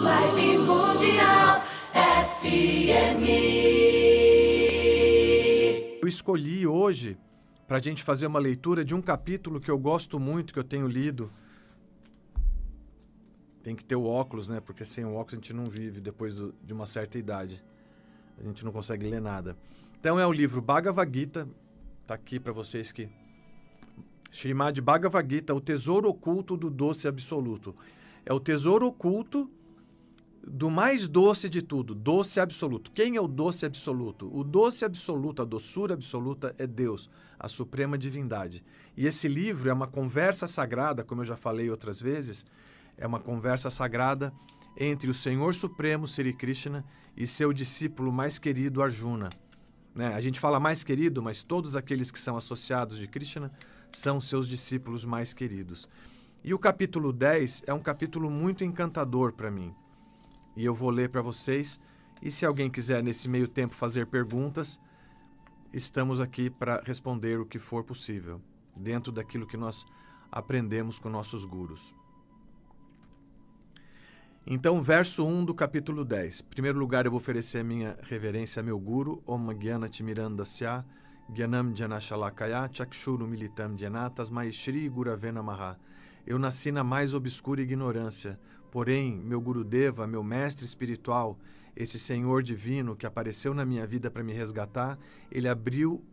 Live Mundial FM. Eu escolhi hoje para a gente fazer uma leitura de um capítulo que eu gosto muito, que eu tenho lido. Tem que ter o óculos, né? Porque sem o óculos a gente não vive depois do, de uma certa idade. A gente não consegue ler nada. Então é o livro Bhagavad Gita, tá aqui para vocês que Srimad Bhagavad Gita, o tesouro oculto do doce absoluto. É o tesouro oculto do mais doce de tudo, doce absoluto. Quem é o doce absoluto? O doce absoluto, a doçura absoluta é Deus, a suprema divindade. E esse livro é uma conversa sagrada, como eu já falei outras vezes, é uma conversa sagrada entre o Senhor Supremo Sri Krishna e seu discípulo mais querido Arjuna. Né? A gente fala mais querido, mas todos aqueles que são associados de Krishna são seus discípulos mais queridos. E o capítulo 10 é um capítulo muito encantador para mim e eu vou ler para vocês. E se alguém quiser, nesse meio tempo, fazer perguntas, estamos aqui para responder o que for possível, dentro daquilo que nós aprendemos com nossos gurus. Então, verso 1 do capítulo 10. Em primeiro lugar, eu vou oferecer minha reverência a meu guru, Om Gyana Miranda Sya, Gyanam Janashalakaya, Chakshuru Militam Janatas, Maishri Guravena Maha. Eu nasci na mais obscura ignorância. Porém, meu Gurudeva, meu mestre espiritual, esse Senhor divino que apareceu na minha vida para me resgatar, ele abriu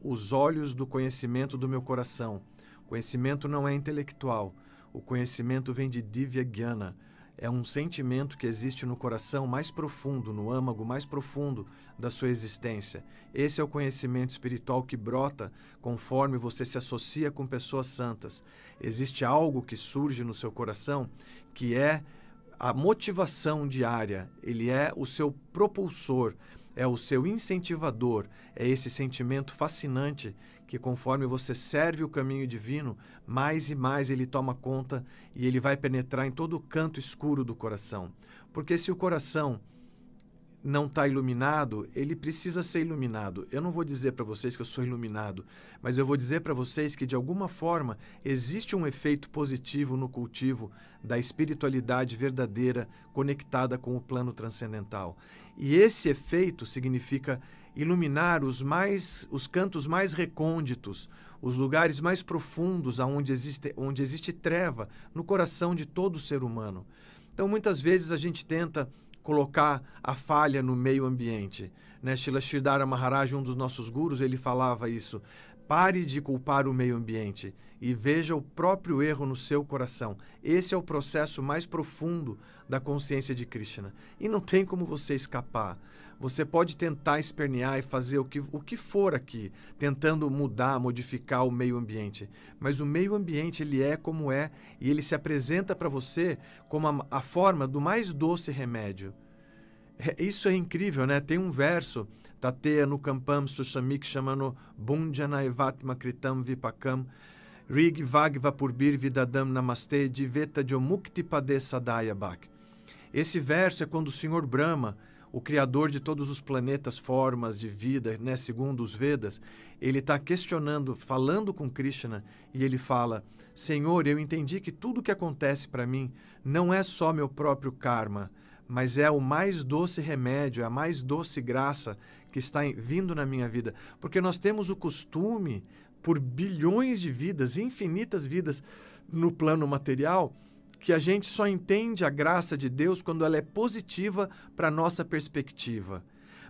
os olhos do conhecimento do meu coração. conhecimento não é intelectual, o conhecimento vem de Divya Gyana. É um sentimento que existe no coração mais profundo, no âmago mais profundo da sua existência. Esse é o conhecimento espiritual que brota conforme você se associa com pessoas santas. Existe algo que surge no seu coração que é a motivação diária, ele é o seu propulsor, é o seu incentivador, é esse sentimento fascinante que, conforme você serve o caminho divino, mais e mais ele toma conta e ele vai penetrar em todo o canto escuro do coração. Porque se o coração não está iluminado, ele precisa ser iluminado. Eu não vou dizer para vocês que eu sou iluminado, mas eu vou dizer para vocês que, de alguma forma, existe um efeito positivo no cultivo da espiritualidade verdadeira conectada com o plano transcendental. E esse efeito significa iluminar os mais os cantos mais recônditos, os lugares mais profundos aonde existe onde existe treva no coração de todo ser humano. Então muitas vezes a gente tenta colocar a falha no meio ambiente. Né? Shila Shirdara Maharaj, um dos nossos gurus, ele falava isso. Pare de culpar o meio ambiente e veja o próprio erro no seu coração. Esse é o processo mais profundo da consciência de Krishna. E não tem como você escapar. Você pode tentar espernear e fazer o que, o que for aqui, tentando mudar, modificar o meio ambiente. Mas o meio ambiente, ele é como é e ele se apresenta para você como a, a forma do mais doce remédio. É, isso é incrível, né? Tem um verso, Tateya no Kampam Sushamik chamando Bundjanaivatma Kritam Vipakam, Rig Vagva Purbir Vidadam Namaste Diveta Jomukti Pade Sadaya Esse verso é quando o Senhor Brahma o criador de todos os planetas, formas de vida, né, segundo os Vedas, ele está questionando, falando com Krishna, e ele fala: Senhor, eu entendi que tudo que acontece para mim não é só meu próprio karma, mas é o mais doce remédio, é a mais doce graça que está vindo na minha vida. Porque nós temos o costume, por bilhões de vidas, infinitas vidas no plano material, que a gente só entende a graça de Deus quando ela é positiva para nossa perspectiva.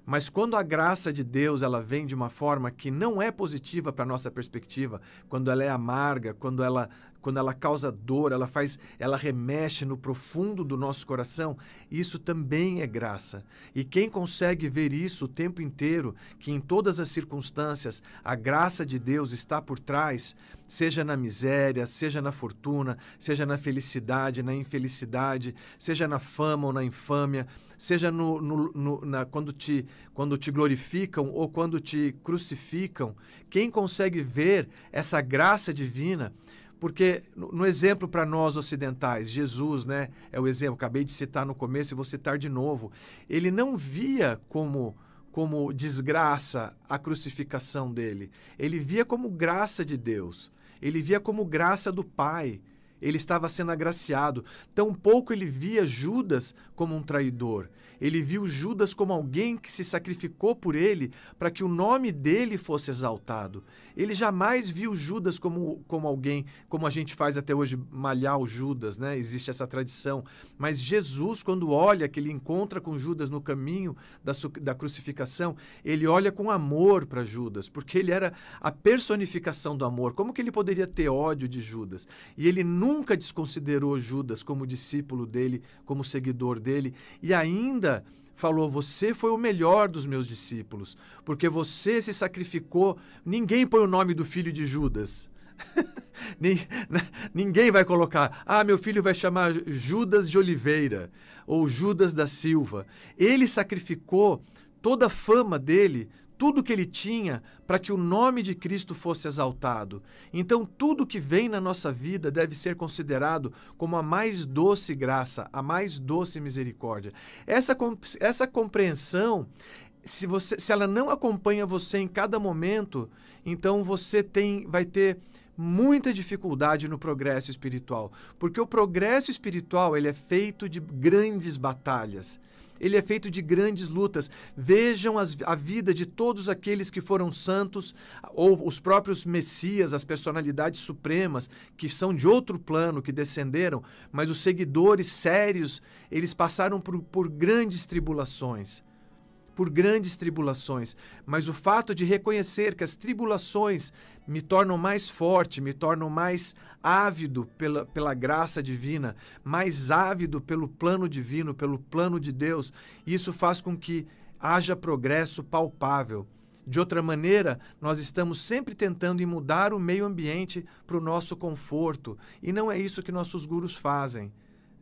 Mas quando a graça de Deus ela vem de uma forma que não é positiva para nossa perspectiva, quando ela é amarga, quando ela quando ela causa dor, ela faz, ela remexe no profundo do nosso coração, isso também é graça. E quem consegue ver isso o tempo inteiro, que em todas as circunstâncias a graça de Deus está por trás, seja na miséria, seja na fortuna, seja na felicidade, na infelicidade, seja na fama ou na infâmia, seja no, no, no na, quando, te, quando te glorificam ou quando te crucificam, quem consegue ver essa graça divina porque no exemplo para nós ocidentais, Jesus, né, é o exemplo, acabei de citar no começo e vou citar de novo. Ele não via como como desgraça a crucificação dele. Ele via como graça de Deus. Ele via como graça do Pai. Ele estava sendo agraciado. Tampouco ele via Judas como um traidor. Ele viu Judas como alguém que se sacrificou por ele para que o nome dele fosse exaltado. Ele jamais viu Judas como, como alguém, como a gente faz até hoje, malhar o Judas, né? Existe essa tradição. Mas Jesus, quando olha, que ele encontra com Judas no caminho da, da crucificação, ele olha com amor para Judas, porque ele era a personificação do amor. Como que ele poderia ter ódio de Judas? E ele nunca nunca desconsiderou Judas como discípulo dele, como seguidor dele, e ainda falou: Você foi o melhor dos meus discípulos, porque você se sacrificou. Ninguém põe o nome do filho de Judas. Ninguém vai colocar, ah, meu filho vai chamar Judas de Oliveira ou Judas da Silva. Ele sacrificou toda a fama dele, tudo que ele tinha para que o nome de Cristo fosse exaltado. Então, tudo que vem na nossa vida deve ser considerado como a mais doce graça, a mais doce misericórdia. Essa, essa compreensão se, você, se ela não acompanha você em cada momento, então você tem, vai ter muita dificuldade no progresso espiritual, porque o progresso espiritual ele é feito de grandes batalhas ele é feito de grandes lutas. Vejam as, a vida de todos aqueles que foram santos, ou os próprios messias, as personalidades supremas, que são de outro plano, que descenderam, mas os seguidores sérios, eles passaram por, por grandes tribulações por grandes tribulações, mas o fato de reconhecer que as tribulações me tornam mais forte, me tornam mais ávido pela, pela graça divina, mais ávido pelo plano divino, pelo plano de Deus, isso faz com que haja progresso palpável. De outra maneira, nós estamos sempre tentando mudar o meio ambiente para o nosso conforto, e não é isso que nossos gurus fazem.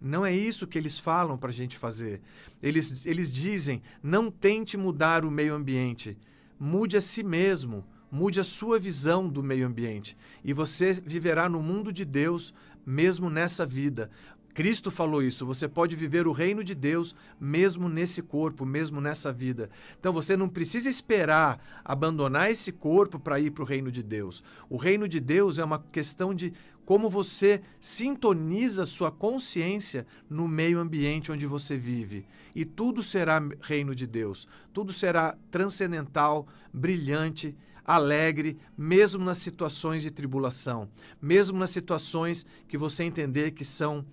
Não é isso que eles falam para a gente fazer. Eles, eles dizem: não tente mudar o meio ambiente, mude a si mesmo, mude a sua visão do meio ambiente. E você viverá no mundo de Deus, mesmo nessa vida. Cristo falou isso, você pode viver o reino de Deus mesmo nesse corpo, mesmo nessa vida. Então você não precisa esperar abandonar esse corpo para ir para o reino de Deus. O reino de Deus é uma questão de como você sintoniza sua consciência no meio ambiente onde você vive. E tudo será reino de Deus, tudo será transcendental, brilhante, alegre, mesmo nas situações de tribulação, mesmo nas situações que você entender que são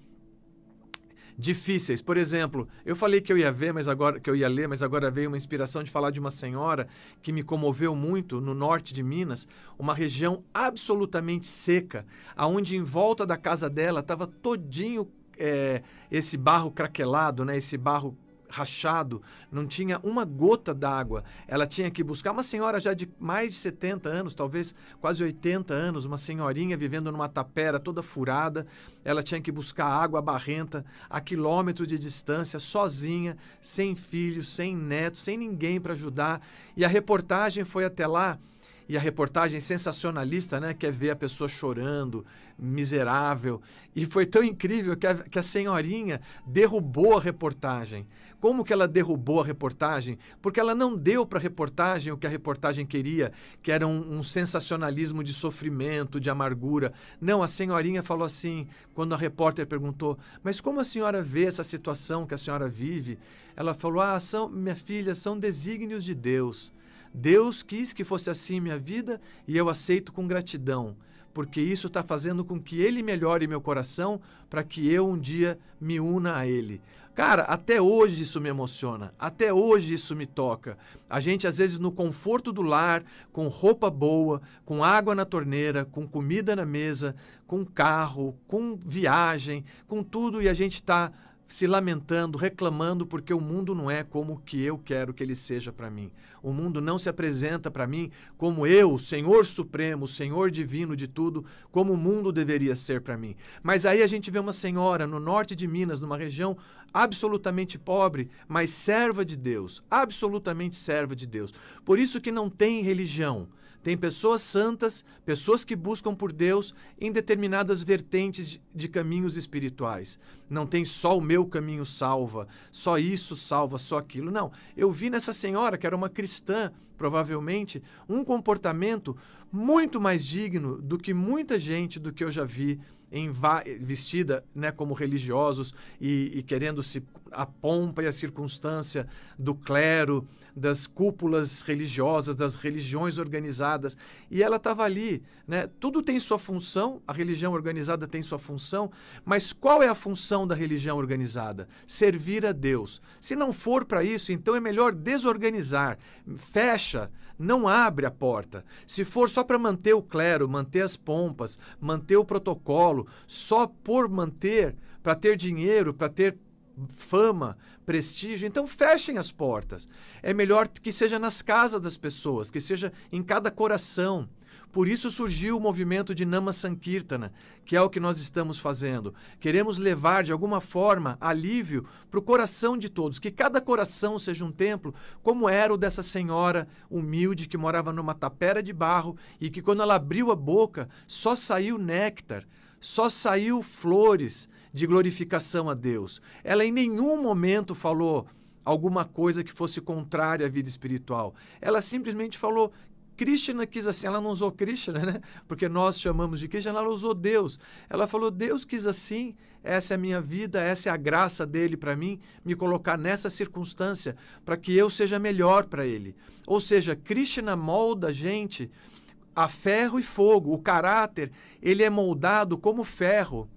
difíceis. Por exemplo, eu falei que eu ia ver, mas agora que eu ia ler, mas agora veio uma inspiração de falar de uma senhora que me comoveu muito no norte de Minas, uma região absolutamente seca, aonde em volta da casa dela estava todinho é, esse barro craquelado, né? Esse barro rachado, não tinha uma gota d'água. Ela tinha que buscar uma senhora já de mais de 70 anos, talvez quase 80 anos, uma senhorinha vivendo numa tapera toda furada. Ela tinha que buscar água barrenta a quilômetros de distância, sozinha, sem filhos, sem netos, sem ninguém para ajudar. E a reportagem foi até lá e a reportagem sensacionalista, né? Quer ver a pessoa chorando, miserável. E foi tão incrível que a, que a senhorinha derrubou a reportagem. Como que ela derrubou a reportagem? Porque ela não deu para a reportagem o que a reportagem queria, que era um, um, sensacionalismo de sofrimento, de amargura. Não, a senhorinha falou assim, quando a repórter perguntou: Mas como a senhora vê essa situação que a senhora vive? Ela falou: Ah, são, minha filha, são desígnios de Deus. Deus quis que fosse assim minha vida e eu aceito com gratidão, porque isso está fazendo com que Ele melhore meu coração para que eu um dia me una a Ele. Cara, até hoje isso me emociona, até hoje isso me toca. A gente, às vezes, no conforto do lar, com roupa boa, com água na torneira, com comida na mesa, com carro, com viagem, com tudo, e a gente está se lamentando, reclamando porque o mundo não é como que eu quero que ele seja para mim. O mundo não se apresenta para mim como eu, Senhor Supremo, Senhor Divino de tudo, como o mundo deveria ser para mim. Mas aí a gente vê uma senhora no norte de Minas, numa região absolutamente pobre, mas serva de Deus, absolutamente serva de Deus. Por isso que não tem religião. Tem pessoas santas, pessoas que buscam por Deus em determinadas vertentes de caminhos espirituais. Não tem só o meu caminho salva, só isso salva, só aquilo. Não. Eu vi nessa senhora, que era uma cristã, provavelmente, um comportamento muito mais digno do que muita gente do que eu já vi em vestida né, como religiosos e, e querendo-se a pompa e a circunstância do clero, das cúpulas religiosas, das religiões organizadas. E ela estava ali. Né? Tudo tem sua função, a religião organizada tem sua função, mas qual é a função da religião organizada? Servir a Deus. Se não for para isso, então é melhor desorganizar. Fecha, não abre a porta. Se for só para manter o clero, manter as pompas, manter o protocolo, Paulo só por manter, para ter dinheiro, para ter fama, prestígio, então fechem as portas. É melhor que seja nas casas das pessoas, que seja em cada coração. Por isso surgiu o movimento de Nama Sankirtana, que é o que nós estamos fazendo. Queremos levar, de alguma forma, alívio para o coração de todos, que cada coração seja um templo, como era o dessa senhora humilde que morava numa tapera de barro e que, quando ela abriu a boca, só saiu néctar só saiu flores de glorificação a Deus. Ela em nenhum momento falou alguma coisa que fosse contrária à vida espiritual. Ela simplesmente falou Krishna quis assim, ela não usou Krishna, né? Porque nós chamamos de Krishna, ela usou Deus. Ela falou: Deus quis assim, essa é a minha vida, essa é a graça dele para mim, me colocar nessa circunstância para que eu seja melhor para ele. Ou seja, Krishna molda a gente a ferro e fogo. O caráter, ele é moldado como ferro.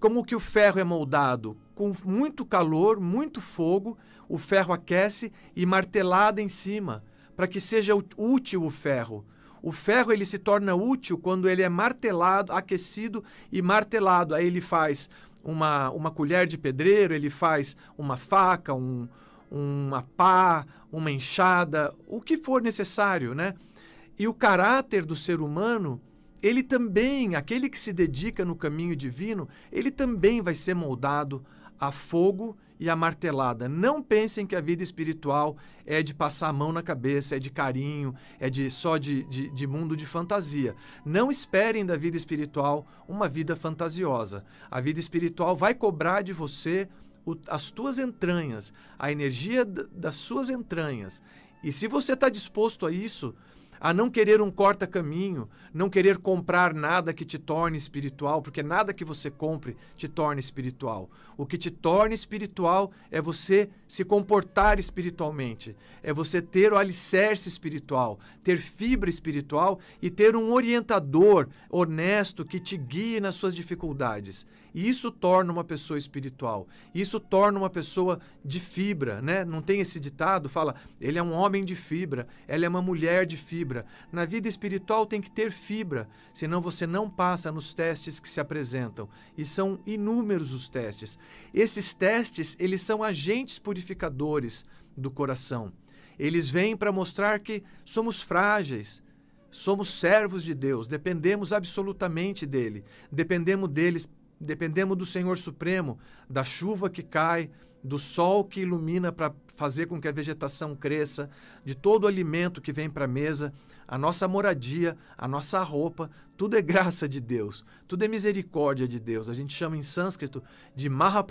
Como que o ferro é moldado? Com muito calor, muito fogo, o ferro aquece e martelada em cima, para que seja útil o ferro. O ferro ele se torna útil quando ele é martelado, aquecido e martelado. Aí ele faz uma, uma colher de pedreiro, ele faz uma faca, um, uma pá, uma enxada, o que for necessário, né? E o caráter do ser humano, ele também, aquele que se dedica no caminho divino, ele também vai ser moldado a fogo e a martelada. Não pensem que a vida espiritual é de passar a mão na cabeça, é de carinho, é de só de, de, de, mundo de fantasia. Não esperem da vida espiritual uma vida fantasiosa. A vida espiritual vai cobrar de você o, as tuas entranhas, a energia das suas entranhas. E se você está disposto a isso, a não querer um corta-caminho, não querer comprar nada que te torne espiritual, porque nada que você compre te torna espiritual. O que te torna espiritual é você se comportar espiritualmente, é você ter o alicerce espiritual, ter fibra espiritual e ter um orientador honesto que te guie nas suas dificuldades. E isso torna uma pessoa espiritual. Isso torna uma pessoa de fibra, né? Não tem esse ditado, fala, ele é um homem de fibra, ela é uma mulher de fibra fibra. Na vida espiritual tem que ter fibra, senão você não passa nos testes que se apresentam. E são inúmeros os testes. Esses testes, eles são agentes purificadores do coração. Eles vêm para mostrar que somos frágeis, somos servos de Deus, dependemos absolutamente dele. Dependemos deles Dependemos do Senhor Supremo, da chuva que cai, do sol que ilumina para fazer com que a vegetação cresça, de todo o alimento que vem para a mesa, a nossa moradia, a nossa roupa, tudo é graça de Deus, tudo é misericórdia de Deus. A gente chama em sânscrito de Maha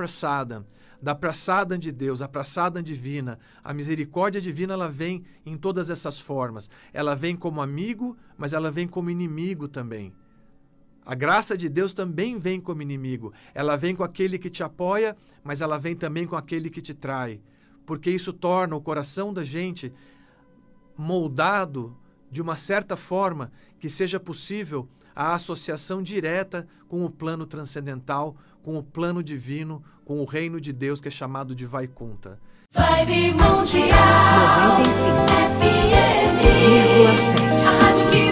da Prasada de Deus, a Prasada divina. A misericórdia divina ela vem em todas essas formas. Ela vem como amigo, mas ela vem como inimigo também. A graça de Deus também vem como inimigo. Ela vem com aquele que te apoia, mas ela vem também com aquele que te trai. Porque isso torna o coração da gente moldado de uma certa forma que seja possível a associação direta com o plano transcendental, com o plano divino, com o reino de Deus que é chamado de vai conta. Vibe Mundial 95,7